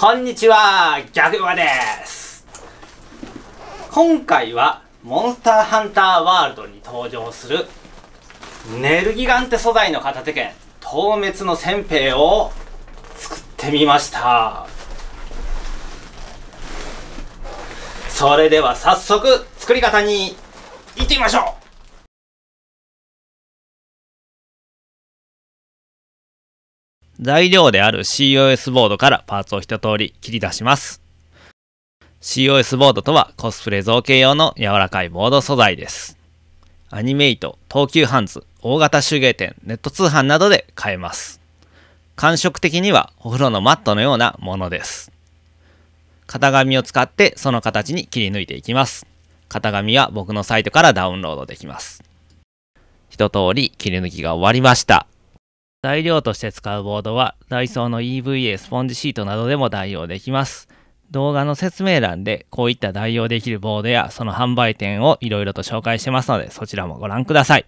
こんにちはギャグ馬です今回はモンスターハンターワールドに登場するネルギガンテ素材の片手剣透滅のせんべいを作ってみましたそれでは早速作り方に行ってみましょう材料である COS ボードからパーツを一通り切り出します。COS ボードとはコスプレ造形用の柔らかいボード素材です。アニメイト、東急ハンズ、大型手芸店、ネット通販などで買えます。感触的にはお風呂のマットのようなものです。型紙を使ってその形に切り抜いていきます。型紙は僕のサイトからダウンロードできます。一通り切り抜きが終わりました。材料として使うボードは、ダイソーの EVA スポンジシートなどでも代用できます。動画の説明欄で、こういった代用できるボードや、その販売店をいろいろと紹介してますので、そちらもご覧ください。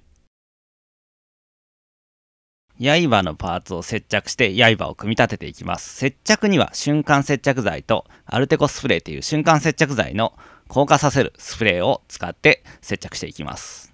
刃のパーツを接着して刃を組み立てていきます。接着には瞬間接着剤とアルテコスプレーという瞬間接着剤の硬化させるスプレーを使って接着していきます。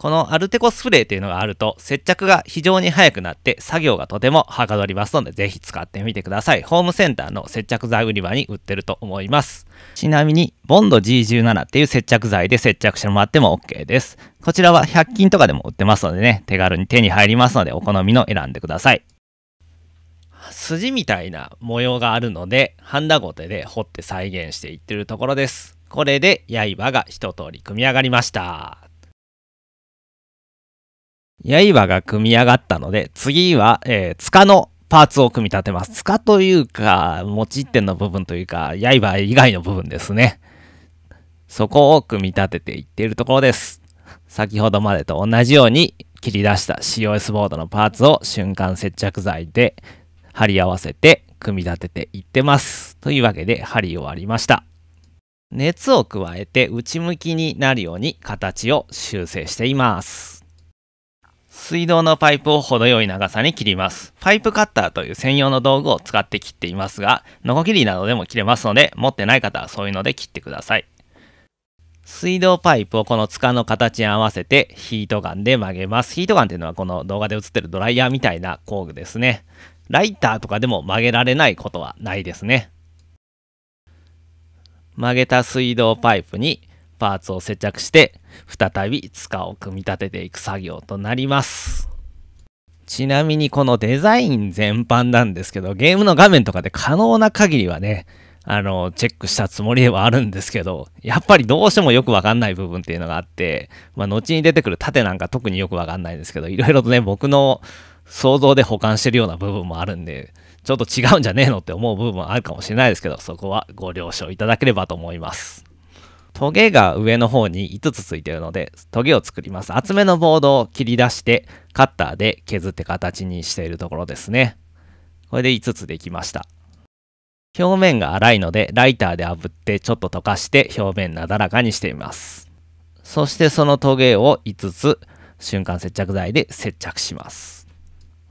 このアルテコスプレーというのがあると接着が非常に早くなって作業がとてもはかどりますのでぜひ使ってみてください。ホームセンターの接着剤売り場に売ってると思います。ちなみにボンド G17 っていう接着剤で接着してもらっても OK です。こちらは100均とかでも売ってますのでね、手軽に手に入りますのでお好みの選んでください。筋みたいな模様があるので、ハンダゴテで掘って再現していってるところです。これで刃が一通り組み上がりました。刃が組み上がったので、次は、えー、塚のパーツを組み立てます。塚というか、持ち点の部分というか、刃以外の部分ですね。そこを組み立てていっているところです。先ほどまでと同じように切り出した COS ボードのパーツを瞬間接着剤で貼り合わせて組み立てていってます。というわけで針を割りました。熱を加えて内向きになるように形を修正しています。水道のパイプを程よい長さに切ります。パイプカッターという専用の道具を使って切っていますが、ノコギリなどでも切れますので、持ってない方はそういうので切ってください。水道パイプをこの塚の形に合わせてヒートガンで曲げます。ヒートガンっていうのはこの動画で映ってるドライヤーみたいな工具ですね。ライターとかでも曲げられないことはないですね。曲げた水道パイプにパーツを接着して再び塚を組み立てていく作業となります。ちなみにこのデザイン全般なんですけど、ゲームの画面とかで可能な限りはね、あの、チェックしたつもりではあるんですけど、やっぱりどうしてもよくわかんない部分っていうのがあって、まあ、後に出てくる盾なんか特によくわかんないんですけど、いろいろとね、僕の想像で保管してるような部分もあるんで、ちょっと違うんじゃねえのって思う部分もあるかもしれないですけど、そこはご了承いただければと思います。トゲが上の方に5つついてるので、トゲを作ります。厚めのボードを切り出して、カッターで削って形にしているところですね。これで5つできました。表面が粗いので、ライターで炙ってちょっと溶かして表面なだらかにしています。そしてそのトゲを5つ瞬間接着剤で接着します。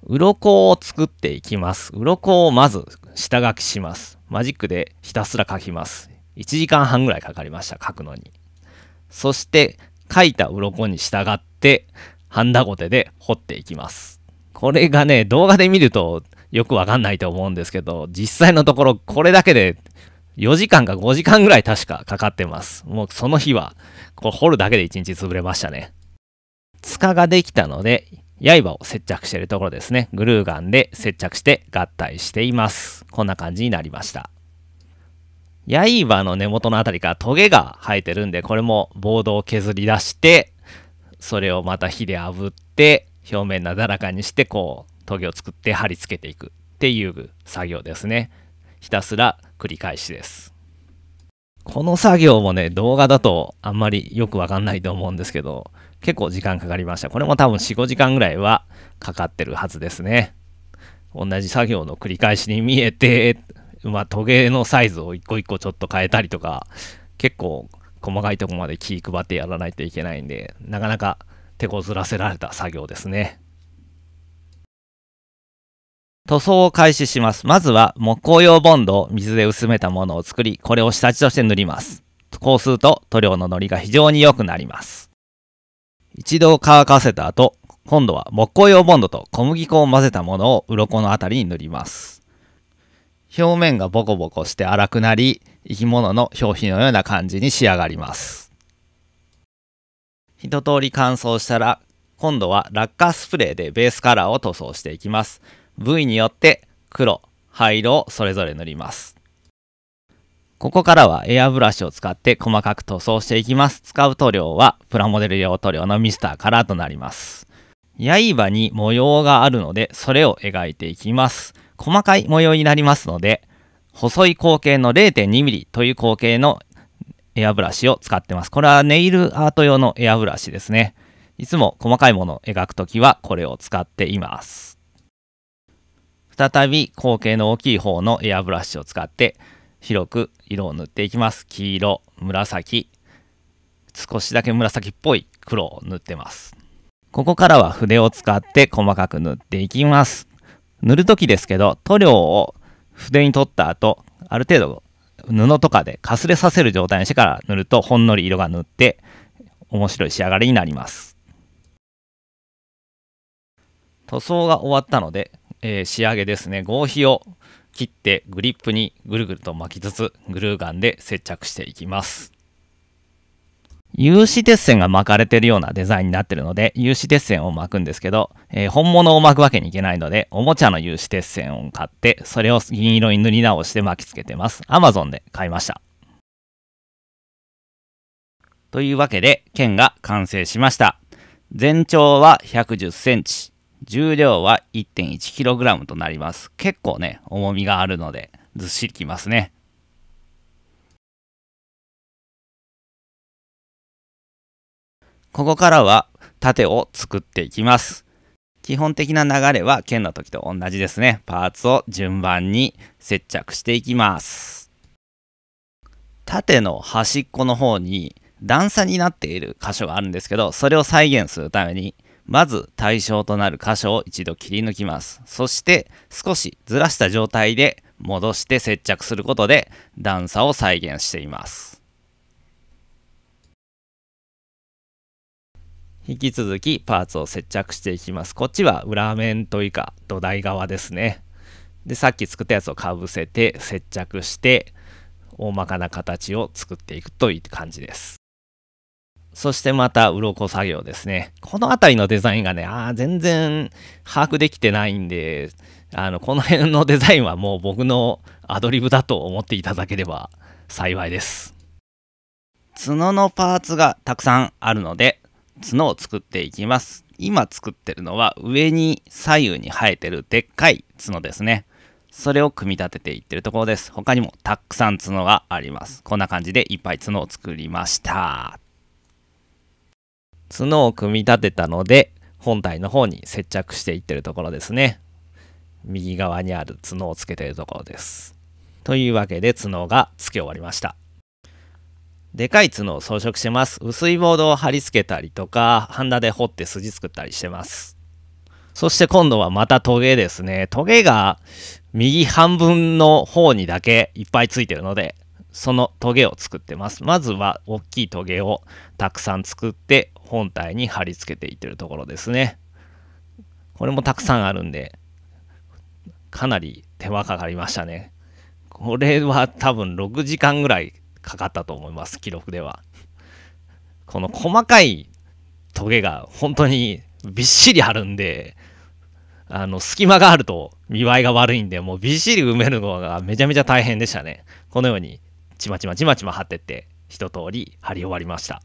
鱗を作っていきます。鱗をまず下書きします。マジックでひたすら書きます。1時間半ぐらいかかりました、書くのに。そして、書いた鱗に従って、ハンダゴテで掘っていきます。これがね、動画で見るとよくわかんないと思うんですけど、実際のところこれだけで4時間か5時間ぐらい確かかかってます。もうその日は、これ掘るだけで1日潰れましたね。塚ができたので、刃を接着しているところですね。グルーガンで接着して合体しています。こんな感じになりました。刃の根元の辺りからトゲが生えてるんで、これもボードを削り出して、それをまた火で炙って、表面なだらかにして、こう、トゲを作って貼り付けていくっていう作業ですね。ひたすら繰り返しです。この作業もね、動画だとあんまりよくわかんないと思うんですけど、結構時間かかりました。これも多分4、5時間ぐらいはかかってるはずですね。同じ作業の繰り返しに見えて、まあ、トゲのサイズを一個一個ちょっと変えたりとか、結構細かいとこまで気配ってやらないといけないんで、なかなか手こずらせられた作業ですね。塗装を開始します。まずは木工用ボンドを水で薄めたものを作り、これを下地として塗ります。こうすると塗料ののりが非常に良くなります。一度乾かせた後、今度は木工用ボンドと小麦粉を混ぜたものを鱗のあたりに塗ります。表面がボコボコして粗くなり生き物の表皮のような感じに仕上がります一通り乾燥したら今度はラッカースプレーでベースカラーを塗装していきます部位によって黒灰色をそれぞれ塗りますここからはエアブラシを使って細かく塗装していきます使う塗料はプラモデル用塗料のミスターカラーとなります刃に模様があるのでそれを描いていきます細かい模様になりますので、細い口径の 0.2mm という口径のエアブラシを使ってます。これはネイルアート用のエアブラシですね。いつも細かいものを描くときはこれを使っています。再び口径の大きい方のエアブラシを使って広く色を塗っていきます。黄色、紫、少しだけ紫っぽい黒を塗ってます。ここからは筆を使って細かく塗っていきます。塗る時ですけど塗料を筆に取った後ある程度布とかでかすれさせる状態にしてから塗るとほんのり色が塗って面白い仕上がりになります塗装が終わったので、えー、仕上げですね合皮を切ってグリップにぐるぐると巻きつつグルーガンで接着していきます有刺鉄線が巻かれてるようなデザインになってるので、有刺鉄線を巻くんですけど、えー、本物を巻くわけにいけないので、おもちゃの有刺鉄線を買って、それを銀色に塗り直して巻き付けてます。Amazon で買いました。というわけで、剣が完成しました。全長は110センチ、重量は 1.1kg となります。結構ね、重みがあるので、ずっしりきますね。ここからは縦を作っていきます。基本的な流れは剣の時と同じですね。パーツを順番に接着していきます。縦の端っこの方に段差になっている箇所があるんですけど、それを再現するために、まず対象となる箇所を一度切り抜きます。そして少しずらした状態で戻して接着することで段差を再現しています。引き続きパーツを接着していきます。こっちは裏面というか土台側ですね。で、さっき作ったやつをかぶせて接着して、大まかな形を作っていくという感じです。そしてまた鱗作業ですね。この辺りのデザインがね、あ全然把握できてないんで、あの、この辺のデザインはもう僕のアドリブだと思っていただければ幸いです。角のパーツがたくさんあるので、角を作っていきます。今作ってるのは上に左右に生えてるでっかい角ですね。それを組み立てていってるところです。他にもたくさん角があります。こんな感じでいっぱい角を作りました。角を組み立てたので本体の方に接着していってるところですね。右側にある角をつけてるところです。というわけで角がつけ終わりました。でかい角を装飾してます。薄いボードを貼り付けたりとか、ハンダで掘って筋作ったりしてます。そして今度はまたトゲですね。トゲが右半分の方にだけいっぱいついてるので、そのトゲを作ってます。まずは大きいトゲをたくさん作って本体に貼り付けていってるところですね。これもたくさんあるんで、かなり手間かかりましたね。これは多分6時間ぐらいかかったと思います、記録では。この細かいトゲが本当にびっしりあるんで、あの、隙間があると見栄えが悪いんで、もうびっしり埋めるのがめちゃめちゃ大変でしたね。このように、ちまちまちまちま貼ってって、一通り貼り終わりました。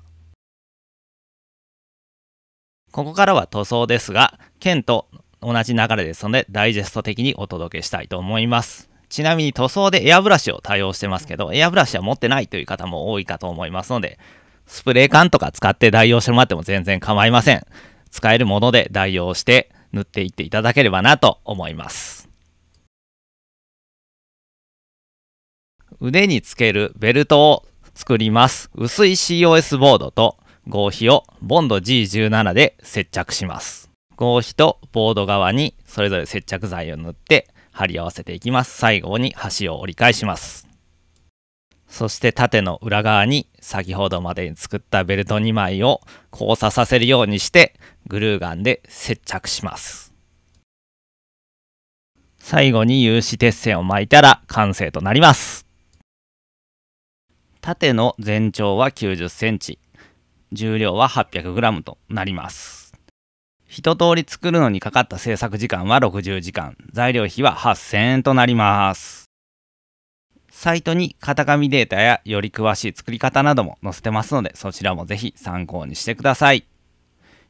ここからは塗装ですが、剣と同じ流れですので、ダイジェスト的にお届けしたいと思います。ちなみに塗装でエアブラシを多用してますけど、エアブラシは持ってないという方も多いかと思いますので、スプレー缶とか使って代用してもらっても全然構いません。使えるもので代用して塗っていっていただければなと思います。腕につけるベルトを作ります。薄い COS ボードと合皮をボンド G17 で接着します。合皮とボード側にそれぞれ接着剤を塗って貼り合わせていきます最後に端を折り返しますそして縦の裏側に先ほどまでに作ったベルト2枚を交差させるようにしてグルーガンで接着します最後に有刺鉄線を巻いたら完成となります縦の全長は 90cm 重量は 800g となります一通り作るのにかかった制作時間は60時間、材料費は8000円となります。サイトに型紙データやより詳しい作り方なども載せてますので、そちらもぜひ参考にしてください。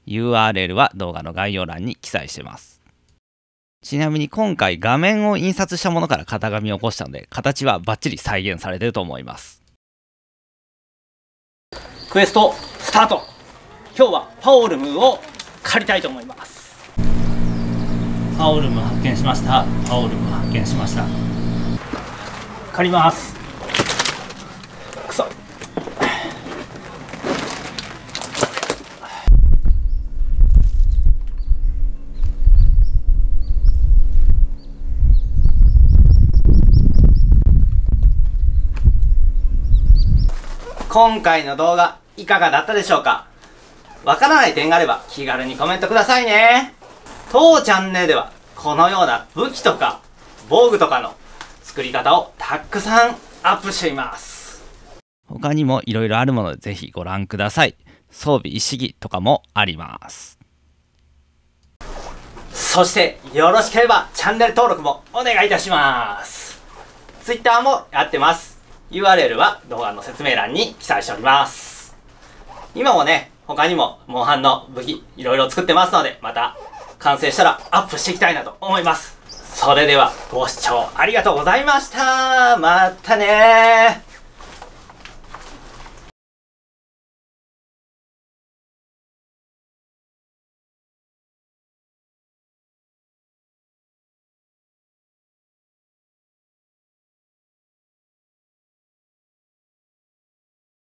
URL は動画の概要欄に記載してます。ちなみに今回画面を印刷したものから型紙を起こしたので、形はバッチリ再現されてると思います。クエストスタート今日はパオルムを借りたいと思いますタオルも発見しましたタオルも発見しました借りますくそ今回の動画いかがだったでしょうかわからない点があれば気軽にコメントくださいね。当チャンネルではこのような武器とか防具とかの作り方をたくさんアップしています。他にも色々あるものでぜひご覧ください。装備一式とかもあります。そしてよろしければチャンネル登録もお願いいたします。Twitter もやってます。URL は動画の説明欄に記載しております。今もね、他にも、モンハンの武器、いろいろ作ってますので、また、完成したらアップしていきたいなと思います。それでは、ご視聴ありがとうございましたまたね